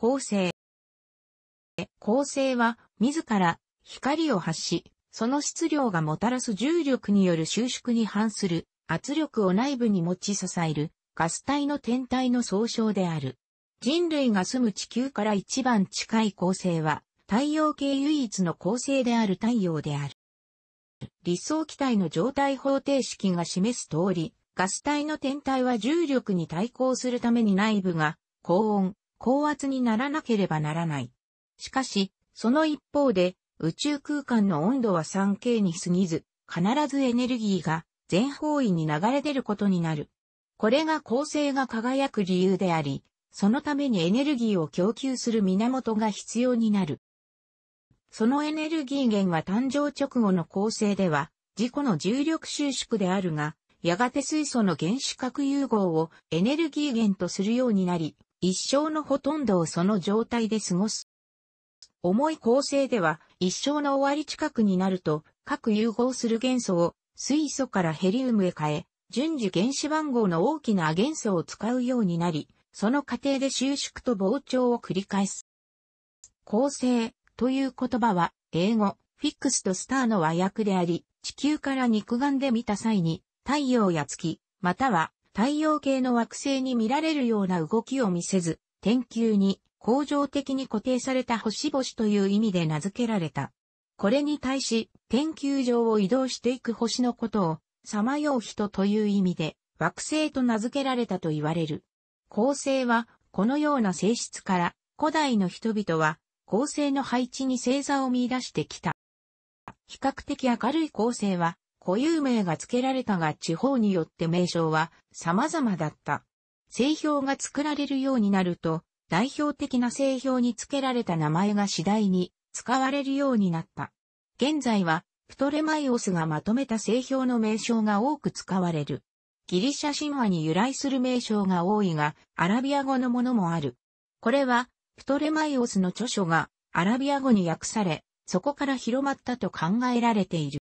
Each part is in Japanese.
構成。構成は、自ら光を発し、その質量がもたらす重力による収縮に反する圧力を内部に持ち支えるガス体の天体の総称である。人類が住む地球から一番近い恒星は太陽系唯一の恒星である太陽である。理想気体の状態方程式が示す通り、ガス体の天体は重力に対抗するために内部が高温、高圧にならなければならない。しかし、その一方で、宇宙空間の温度は 3K に過ぎず、必ずエネルギーが全方位に流れ出ることになる。これが恒星が輝く理由であり、そのためにエネルギーを供給する源が必要になる。そのエネルギー源は誕生直後の恒星では、自己の重力収縮であるが、やがて水素の原子核融合をエネルギー源とするようになり、一生のほとんどをその状態で過ごす。重い構成では、一生の終わり近くになると、各融合する元素を水素からヘリウムへ変え、順次原子番号の大きな元素を使うようになり、その過程で収縮と膨張を繰り返す。構成という言葉は、英語、フィックスとスターの和訳であり、地球から肉眼で見た際に、太陽や月、または太陽系の惑星に見られるような動きを見せず、天球に恒常的に固定された星々という意味で名付けられた。これに対し、天球上を移動していく星のことを、さまよう人という意味で、惑星と名付けられたと言われる。恒星は、このような性質から、古代の人々は、恒星の配置に星座を見出してきた。比較的明るい恒星は、固有名が付けられたが地方によって名称は様々だった。製氷が作られるようになると、代表的な製氷に付けられた名前が次第に使われるようになった。現在は、プトレマイオスがまとめた製氷の名称が多く使われる。ギリシャ神話に由来する名称が多いが、アラビア語のものもある。これは、プトレマイオスの著書がアラビア語に訳され、そこから広まったと考えられている。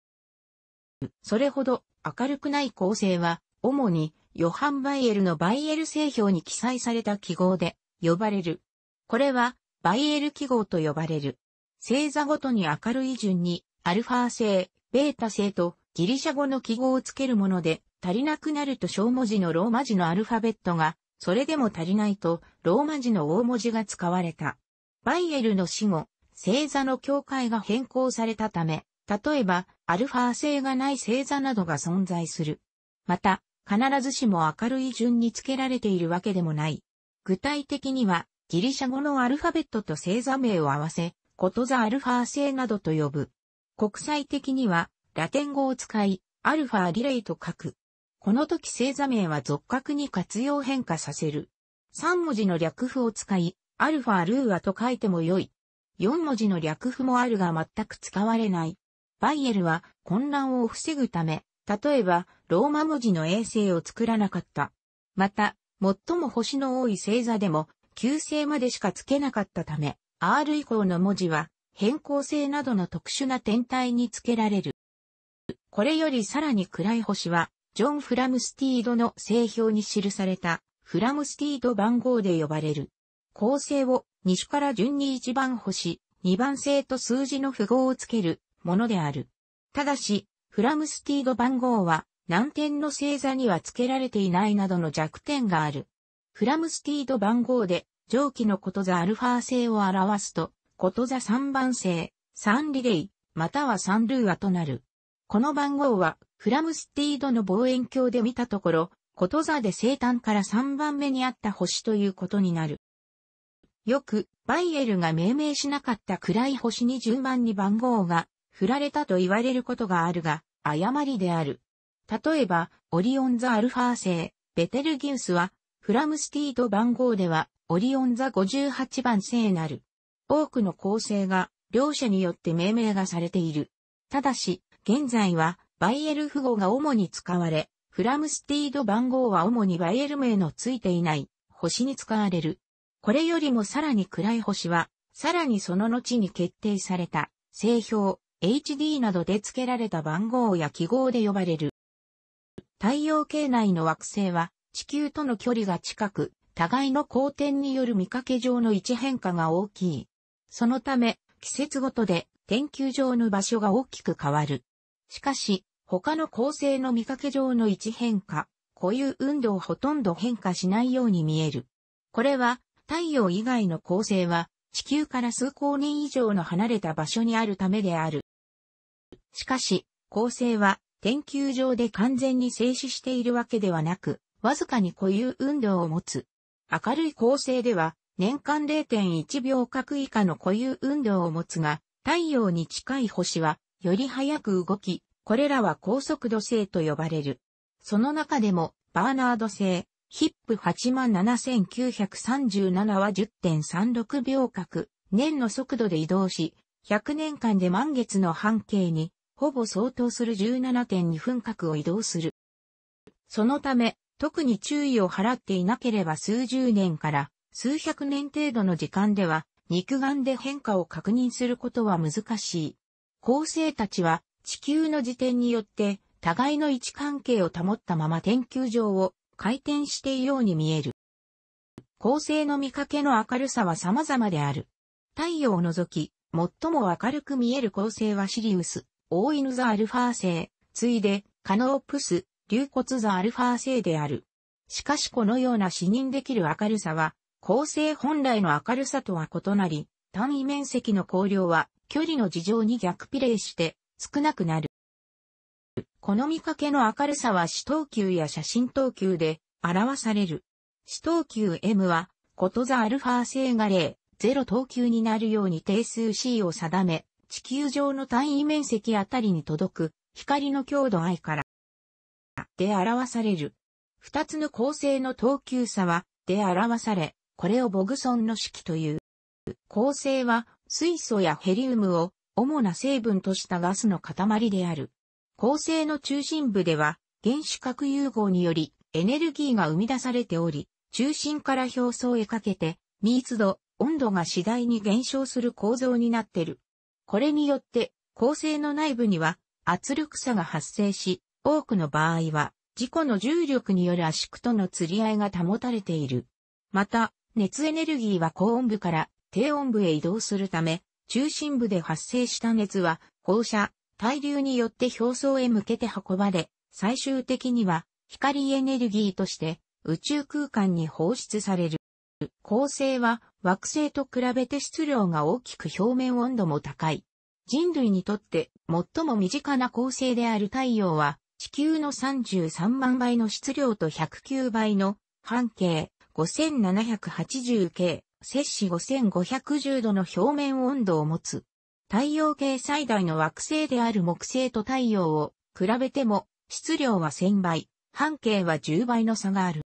それほど明るくない構成は、主にヨハン・バイエルのバイエル製表に記載された記号で呼ばれる。これはバイエル記号と呼ばれる。星座ごとに明るい順にアルファ星、ベータ星とギリシャ語の記号をつけるもので足りなくなると小文字のローマ字のアルファベットがそれでも足りないとローマ字の大文字が使われた。バイエルの死後、星座の境界が変更されたため、例えば、アルファ性がない星座などが存在する。また、必ずしも明るい順に付けられているわけでもない。具体的には、ギリシャ語のアルファベットと星座名を合わせ、ことざアルファ星などと呼ぶ。国際的には、ラテン語を使い、アルファリレイと書く。この時星座名は俗格に活用変化させる。3文字の略符を使い、アルファルーアと書いても良い。4文字の略符もあるが全く使われない。バイエルは混乱を防ぐため、例えばローマ文字の衛星を作らなかった。また、最も星の多い星座でも、旧星までしかつけなかったため、R 以降の文字は変更性などの特殊な天体につけられる。これよりさらに暗い星は、ジョン・フラムスティードの製表に記された、フラムスティード番号で呼ばれる。構成を西から順に1番星、2番星と数字の符号をつけるものである。ただし、フラムスティード番号は難点の星座には付けられていないなどの弱点がある。フラムスティード番号で上記のことざアルファ星を表すと、ことざ3番星、サンリレイ、またはサンルーアとなる。この番号はフラムスティードの望遠鏡で見たところ、ことざで生誕から3番目にあった星ということになる。よく、バイエルが命名しなかった暗い星に順番に番号が振られたと言われることがあるが、誤りである。例えば、オリオン座アルファ星、ベテルギウスは、フラムスティード番号では、オリオン座58番星なる。多くの構成が、両者によって命名がされている。ただし、現在は、バイエル符号が主に使われ、フラムスティード番号は主にバイエル名のついていない、星に使われる。これよりもさらに暗い星は、さらにその後に決定された、星表、HD などで付けられた番号や記号で呼ばれる。太陽系内の惑星は地球との距離が近く、互いの光転による見かけ上の位置変化が大きい。そのため、季節ごとで天球上の場所が大きく変わる。しかし、他の恒星の見かけ上の位置変化、固有運動ほとんど変化しないように見える。これは、太陽以外の恒星は、地球から数光年以上の離れた場所にあるためである。しかし、恒星は天球上で完全に静止しているわけではなく、わずかに固有運動を持つ。明るい恒星では、年間0.1秒角以下の固有運動を持つが、太陽に近い星は、より早く動き、これらは高速度星と呼ばれる。その中でも、バーナード星、ヒップ87937は10.36秒角、年の速度で移動し、100年間で満月の半径にほぼ相当する17.2分角を移動する。そのため、特に注意を払っていなければ数十年から数百年程度の時間では、肉眼で変化を確認することは難しい。恒星たちは地球の時点によって互いの位置関係を保ったまま天球上を回転しているように見える。恒星の見かけの明るさは様々である。太陽を除き、最も明るく見える恒星はシリウス。大犬ザアルファ星、ついで、カノープス、竜骨ザアルファ星である。しかしこのような視認できる明るさは、恒星本来の明るさとは異なり、単位面積の光量は距離の事情に逆比例して少なくなる。この見かけの明るさは死等級や写真等級で表される。死等級 M は、ことざアルファ星が0、0等級になるように定数 C を定め、地球上の単位面積あたりに届く光の強度 I からで表される。二つの構成の等級差はで表され、これをボグソンの式という。構成は水素やヘリウムを主な成分としたガスの塊である。構成の中心部では原子核融合によりエネルギーが生み出されており、中心から表層へかけて密度、温度が次第に減少する構造になっている。これによって、構成の内部には圧力差が発生し、多くの場合は、事故の重力による圧縮との釣り合いが保たれている。また、熱エネルギーは高温部から低温部へ移動するため、中心部で発生した熱は、放射、対流によって表層へ向けて運ばれ、最終的には光エネルギーとして宇宙空間に放出される。恒星は惑星と比べて質量が大きく表面温度も高い。人類にとって最も身近な恒星である太陽は地球の33万倍の質量と109倍の半径 5780K 摂氏5510度の表面温度を持つ。太陽系最大の惑星である木星と太陽を比べても質量は1000倍、半径は10倍の差がある。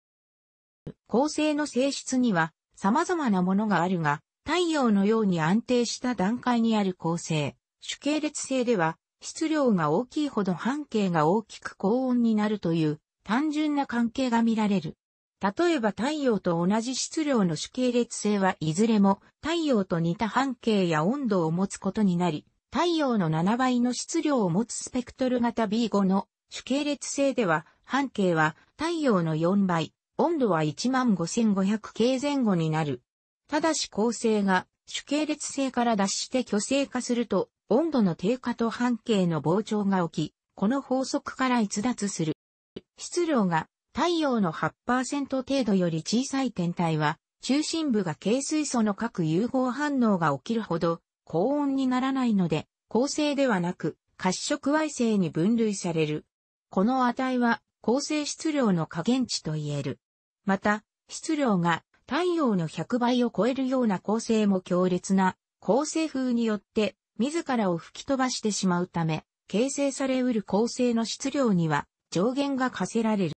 恒星の性質には様々なものがあるが、太陽のように安定した段階にある恒星、主系列星では、質量が大きいほど半径が大きく高温になるという単純な関係が見られる。例えば太陽と同じ質量の主系列星はいずれも太陽と似た半径や温度を持つことになり、太陽の7倍の質量を持つスペクトル型 B5 の主系列星では半径は太陽の4倍、温度は15500系前後になる。ただし構成が主系列性から脱して虚勢化すると、温度の低下と半径の膨張が起き、この法則から逸脱する。質量が太陽の8%程度より小さい天体は、中心部が軽水素の各融合反応が起きるほど高温にならないので、恒星ではなく、褐色矮星に分類される。この値は、恒星質量の下限値と言える。また、質量が太陽の100倍を超えるような構成も強烈な構成風によって自らを吹き飛ばしてしまうため、形成されうる構成の質量には上限が課せられる。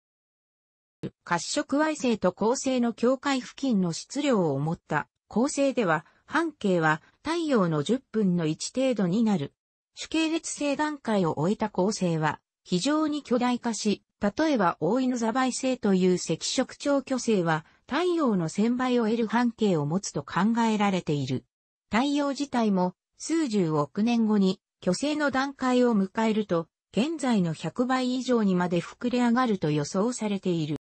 褐色矮星と恒星の境界付近の質量を持った恒星では、半径は太陽の10分の1程度になる。主系列星段階を終えた恒星は非常に巨大化し、例えば大井の座倍星という赤色超巨星は太陽の1000倍を得る半径を持つと考えられている。太陽自体も数十億年後に巨星の段階を迎えると現在の100倍以上にまで膨れ上がると予想されている。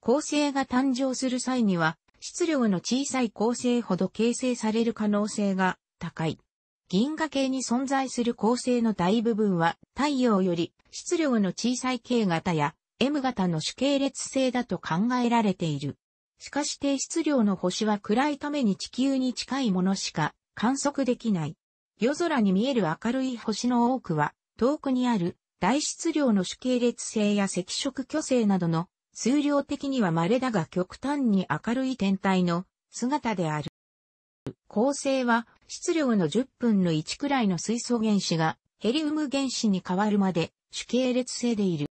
恒星が誕生する際には質量の小さい恒星ほど形成される可能性が高い。銀河系に存在する構成の大部分は太陽より質量の小さい K 型や M 型の主系列性だと考えられている。しかし低質量の星は暗いために地球に近いものしか観測できない。夜空に見える明るい星の多くは遠くにある大質量の主系列性や赤色巨星などの数量的には稀だが極端に明るい天体の姿である。構成は質量の10分の1くらいの水素原子がヘリウム原子に変わるまで主系列性でいる。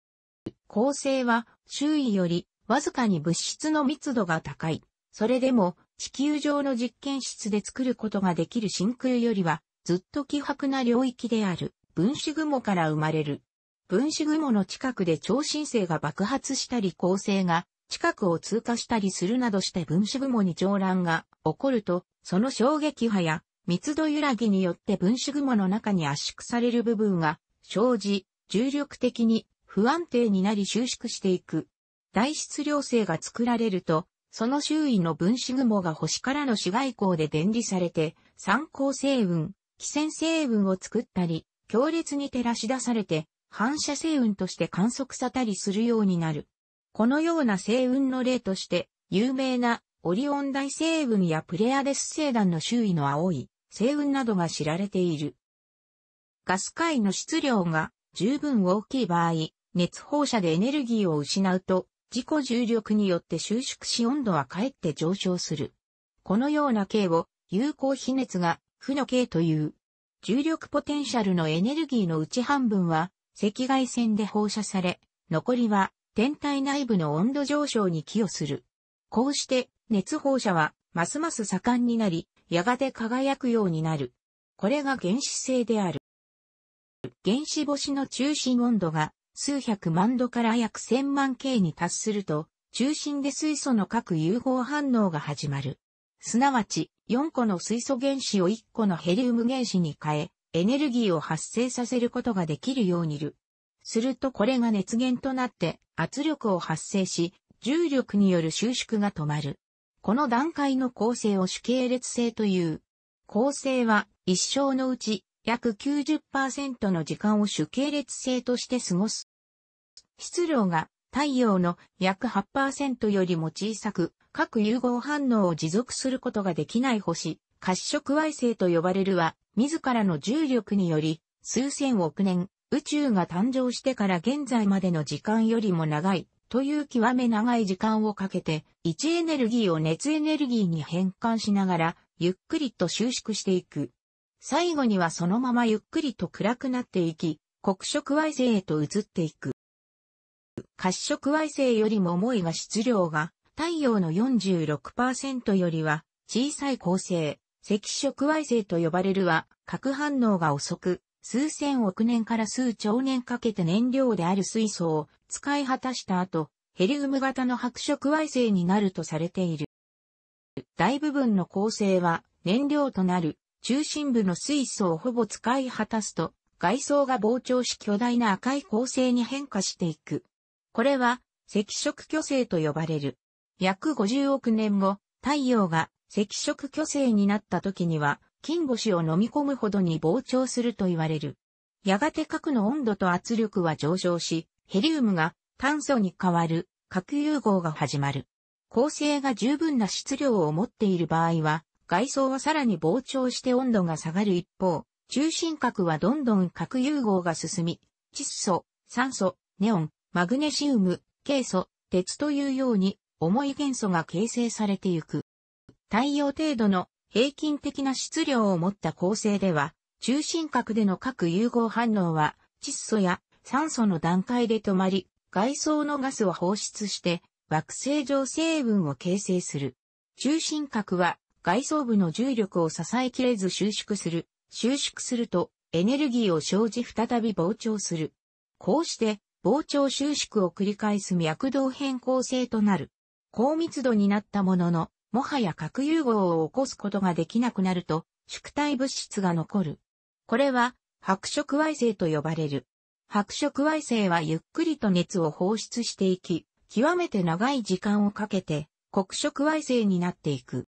構成は周囲よりわずかに物質の密度が高い。それでも地球上の実験室で作ることができる真空よりはずっと希薄な領域である分子雲から生まれる。分子雲の近くで超新星が爆発したり構成が近くを通過したりするなどして分子雲に上乱が起こると、その衝撃波や密度揺らぎによって分子雲の中に圧縮される部分が生じ、重力的に不安定になり収縮していく。大質量性が作られると、その周囲の分子雲が星からの紫外光で電離されて、参光星雲、気線星雲を作ったり、強烈に照らし出されて、反射星雲として観測さたりするようになる。このような星雲の例として、有名なオリオン大星雲やプレアデス星団の周囲の青い星雲などが知られている。ガス界の質量が十分大きい場合、熱放射でエネルギーを失うと、自己重力によって収縮し温度はかえって上昇する。このような系を有効比熱が負の系という。重力ポテンシャルのエネルギーのうち半分は赤外線で放射され、残りは天体内部の温度上昇に寄与する。こうして熱放射はますます盛んになり、やがて輝くようになる。これが原子性である。原子星の中心温度が数百万度から約千万 K に達すると、中心で水素の各融合反応が始まる。すなわち、4個の水素原子を1個のヘリウム原子に変え、エネルギーを発生させることができるようにる。するとこれが熱源となって圧力を発生し、重力による収縮が止まる。この段階の構成を主系列性という。構成は一生のうち約90%の時間を主系列性として過ごす。質量が太陽の約8%よりも小さく、各融合反応を持続することができない星、褐色矮星と呼ばれるは、自らの重力により、数千億年、宇宙が誕生してから現在までの時間よりも長い、という極め長い時間をかけて、位置エネルギーを熱エネルギーに変換しながら、ゆっくりと収縮していく。最後にはそのままゆっくりと暗くなっていき、黒色矮星へと移っていく。褐色矮星よりも重いが質量が、太陽の46%よりは、小さい恒星、赤色矮星と呼ばれるは、核反応が遅く、数千億年から数兆年かけて燃料である水素を使い果たした後、ヘリウム型の白色矮星になるとされている。大部分の構成は燃料となる中心部の水素をほぼ使い果たすと外装が膨張し巨大な赤い構成に変化していく。これは赤色巨星と呼ばれる。約50億年後、太陽が赤色巨星になった時には金星を飲み込むほどに膨張すると言われる。やがて核の温度と圧力は上昇し、ヘリウムが炭素に変わる核融合が始まる。恒星が十分な質量を持っている場合は、外装はさらに膨張して温度が下がる一方、中心核はどんどん核融合が進み、窒素、酸素、ネオン、マグネシウム、ケイ素、鉄というように重い元素が形成されていく。太陽程度の平均的な質量を持った構成では、中心核での核融合反応は、窒素や酸素の段階で止まり、外層のガスを放出して、惑星上成分を形成する。中心核は、外層部の重力を支えきれず収縮する。収縮すると、エネルギーを生じ再び膨張する。こうして、膨張収縮を繰り返す脈動変更性となる。高密度になったものの、もはや核融合を起こすことができなくなると、宿体物質が残る。これは、白色矮星と呼ばれる。白色矮星はゆっくりと熱を放出していき、極めて長い時間をかけて、黒色矮星になっていく。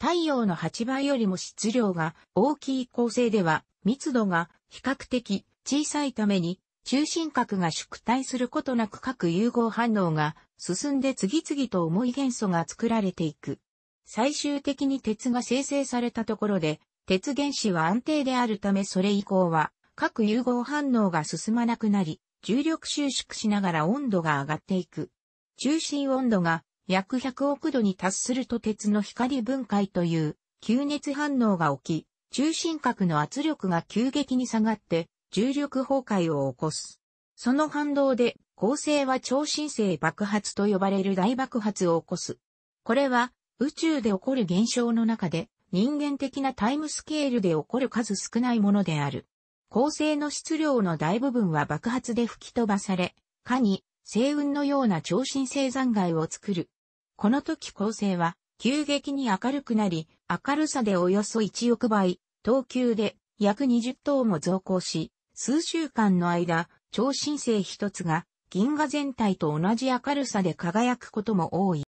太陽の8倍よりも質量が大きい恒星では、密度が比較的小さいために、中心核が縮体することなく各融合反応が進んで次々と重い元素が作られていく。最終的に鉄が生成されたところで、鉄原子は安定であるためそれ以降は、核融合反応が進まなくなり、重力収縮しながら温度が上がっていく。中心温度が約100億度に達すると鉄の光分解という吸熱反応が起き、中心核の圧力が急激に下がって重力崩壊を起こす。その反動で恒星は超新星爆発と呼ばれる大爆発を起こす。これは宇宙で起こる現象の中で人間的なタイムスケールで起こる数少ないものである。恒星の質量の大部分は爆発で吹き飛ばされ、かに、星雲のような超新星残骸を作る。この時恒星は、急激に明るくなり、明るさでおよそ1億倍、等級で約20等も増高し、数週間の間、超新星一つが銀河全体と同じ明るさで輝くことも多い。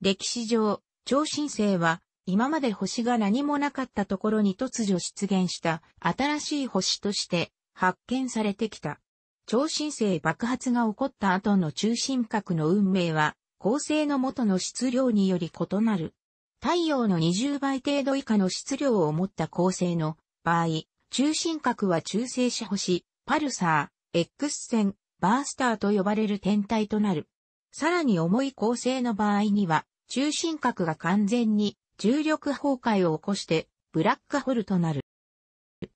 歴史上、超新星は、今まで星が何もなかったところに突如出現した新しい星として発見されてきた。超新星爆発が起こった後の中心核の運命は、恒星の元の質量により異なる。太陽の20倍程度以下の質量を持った恒星の場合、中心核は中性子星、パルサー、X 線、バースターと呼ばれる天体となる。さらに重い構成の場合には、中心核が完全に重力崩壊を起こして、ブラックホルとなる。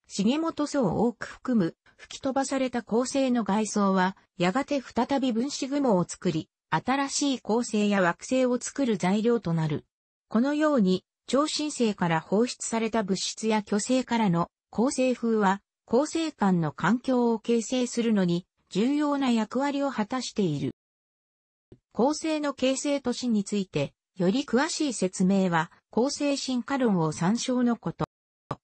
重本層を多く含む吹き飛ばされた構成の外装は、やがて再び分子雲を作り、新しい構成や惑星を作る材料となる。このように、超新星から放出された物質や巨星からの構成風は、構成間の環境を形成するのに重要な役割を果たしている。構成の形成都市について、より詳しい説明は、構成進化論を参照のこと。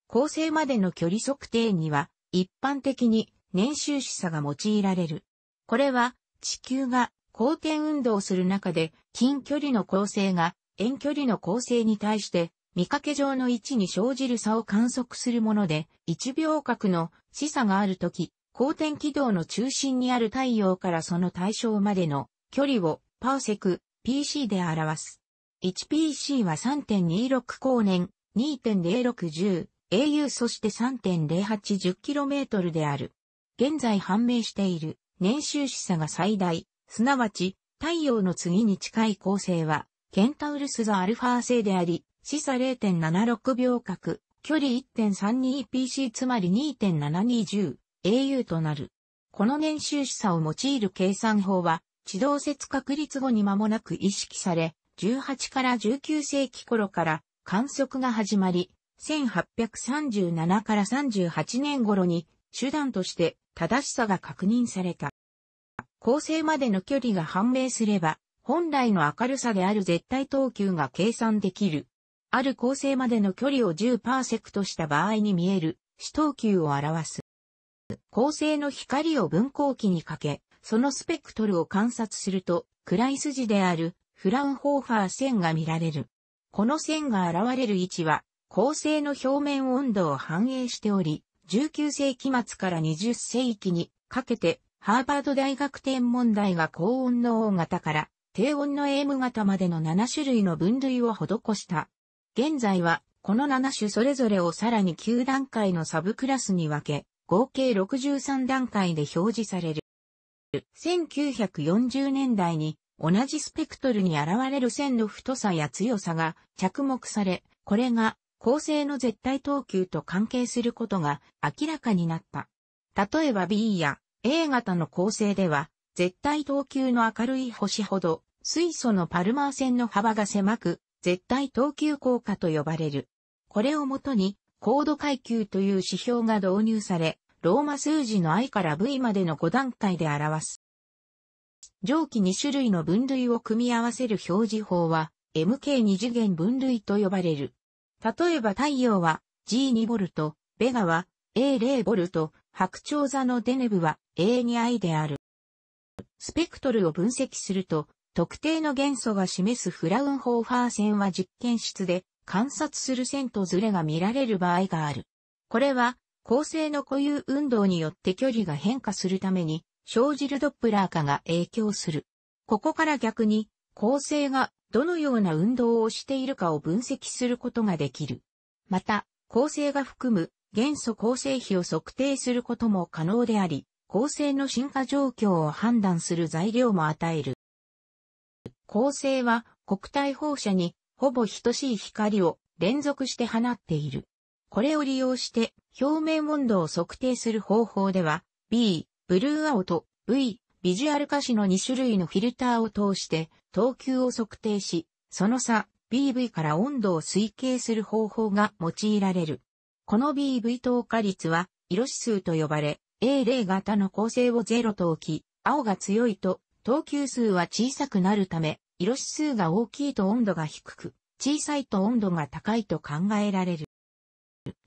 構成までの距離測定には、一般的に年収視差が用いられる。これは、地球が公転運動する中で、近距離の構成が遠距離の構成に対して、見かけ上の位置に生じる差を観測するもので、1秒角の視差があるとき、公転軌道の中心にある太陽からその対象までの距離をパーセク、PC で表す。1PC は3.26光年、2.0610、au そして3 0 8 0 k m である。現在判明している年収視差が最大、すなわち太陽の次に近い構成は、ケンタウルスザ・アルファ星であり、視差0.76秒角、距離 1.32PC つまり2 7 2 0 a u となる。この年収視差を用いる計算法は、地動説確立後に間もなく意識され、18から19世紀頃から観測が始まり、1837から38年頃に手段として正しさが確認された。構成までの距離が判明すれば、本来の明るさである絶対等級が計算できる。ある構成までの距離を10パーセクトした場合に見える、視等級を表す。構成の光を分光器にかけ、そのスペクトルを観察すると、暗い筋であるフランホーファー線が見られる。この線が現れる位置は、恒星の表面温度を反映しており、19世紀末から20世紀にかけて、ハーバード大学天文台が高温の O 型から低温の AM 型までの7種類の分類を施した。現在は、この7種それぞれをさらに9段階のサブクラスに分け、合計63段階で表示される。1940年代に同じスペクトルに現れる線の太さや強さが着目され、これが構成の絶対等級と関係することが明らかになった。例えば B や A 型の構成では、絶対等級の明るい星ほど、水素のパルマー線の幅が狭く、絶対等級効果と呼ばれる。これをもとに、高度階級という指標が導入され、ローマ数字の i から v までの5段階で表す。上記2種類の分類を組み合わせる表示法は MK2 次元分類と呼ばれる。例えば太陽は G2V、ベガは A0V、白鳥座のデネブは A2i である。スペクトルを分析すると、特定の元素が示すフラウンホーファー線は実験室で観察する線とズレが見られる場合がある。これは構成の固有運動によって距離が変化するために、生じるドップラー化が影響する。ここから逆に、構成がどのような運動をしているかを分析することができる。また、構成が含む元素構成比を測定することも可能であり、構成の進化状況を判断する材料も与える。構成は国体放射にほぼ等しい光を連続して放っている。これを利用して表面温度を測定する方法では、B、ブルー青と V、ビジュアル可視の2種類のフィルターを通して等級を測定し、その差 BV から温度を推計する方法が用いられる。この BV 透過率は色指数と呼ばれ、A0 型の構成を0と置き、青が強いと等級数は小さくなるため、色指数が大きいと温度が低く、小さいと温度が高いと考えられる。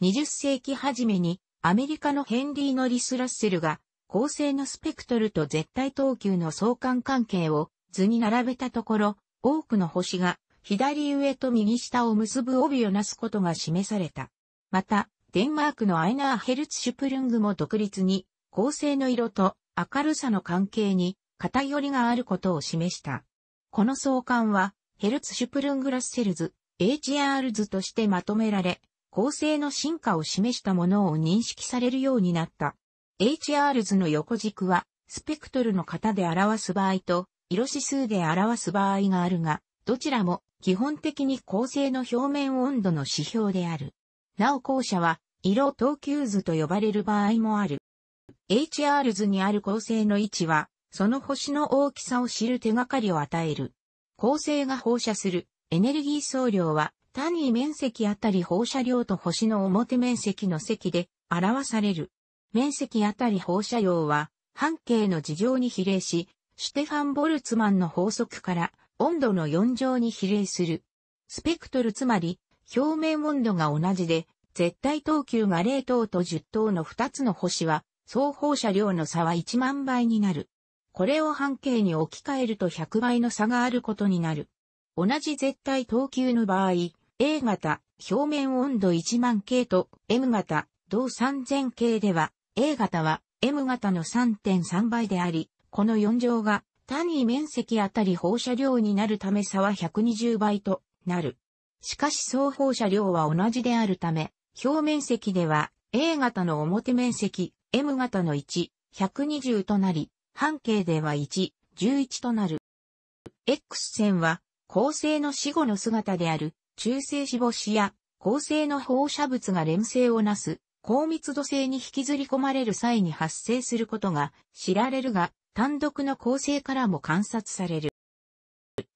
20世紀初めにアメリカのヘンリー・ノリス・ラッセルが構成のスペクトルと絶対等級の相関関係を図に並べたところ、多くの星が左上と右下を結ぶ帯をなすことが示された。また、デンマークのアイナー・ヘルツシュプルングも独立に、恒星の色と明るさの関係に偏りがあることを示した。この相関は、ヘルツシュプルングラッセルズ、HR 図としてまとめられ、構成の進化を示したものを認識されるようになった。HR 図の横軸は、スペクトルの型で表す場合と、色指数で表す場合があるが、どちらも基本的に構成の表面温度の指標である。なお後者は、色等級図と呼ばれる場合もある。HR 図にある構成の位置は、その星の大きさを知る手がかりを与える。構成が放射するエネルギー総量は単位面積あたり放射量と星の表面積の積で表される。面積あたり放射量は半径の事情に比例し、シュテファン・ボルツマンの法則から温度の4乗に比例する。スペクトルつまり表面温度が同じで絶対等級が0等と10等の2つの星は総放射量の差は1万倍になる。これを半径に置き換えると100倍の差があることになる。同じ絶対等級の場合、A 型、表面温度1万系と M 型、同3000系では、A 型は M 型の3.3倍であり、この4乗が単位面積あたり放射量になるため差は120倍となる。しかし総放射量は同じであるため、表面積では A 型の表面積、M 型の1、120となり、半径では1、11となる。X 線は、構成の死後の姿である中性脂肪子や高性の放射物が連性をなす高密度性に引きずり込まれる際に発生することが知られるが、単独の構成からも観察される。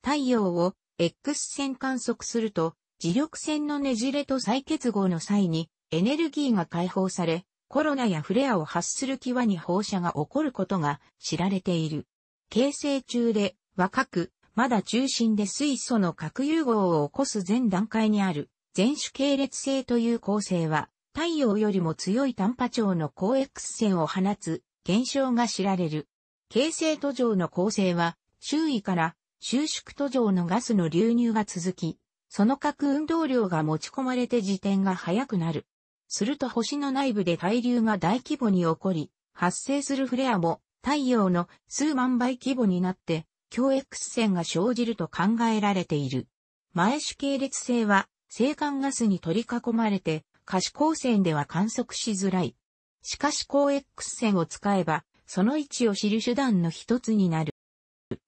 太陽を X 線観測すると、磁力線のねじれと再結合の際にエネルギーが解放され、コロナやフレアを発する際に放射が起こることが知られている。形成中で若くまだ中心で水素の核融合を起こす前段階にある、全種系列性という構成は、太陽よりも強い短波長の高 X 線を放つ現象が知られる。形成途上の構成は、周囲から収縮途上のガスの流入が続き、その核運動量が持ち込まれて自転が速くなる。すると星の内部で対流が大規模に起こり、発生するフレアも太陽の数万倍規模になって強 X 線が生じると考えられている。前主系列性は、星間ガスに取り囲まれて、可視光線では観測しづらい。しかし高 X 線を使えば、その位置を知る手段の一つになる。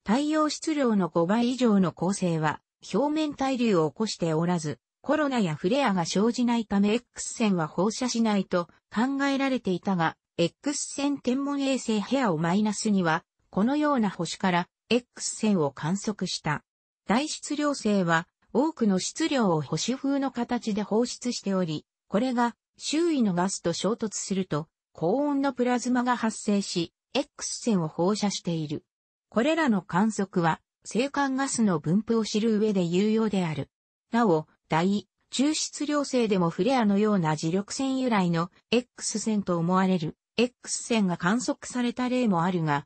太陽質量の5倍以上の恒星は、表面対流を起こしておらず、コロナやフレアが生じないため X 線は放射しないと考えられていたが、X 線天文衛星ヘアをマイナスには、このような星から X 線を観測した。大質量性は多くの質量を星風の形で放出しており、これが周囲のガスと衝突すると高温のプラズマが発生し、X 線を放射している。これらの観測は、生間ガスの分布を知る上で有用である。なお、大、中質量性でもフレアのような磁力線由来の X 線と思われる X 線が観測された例もあるが、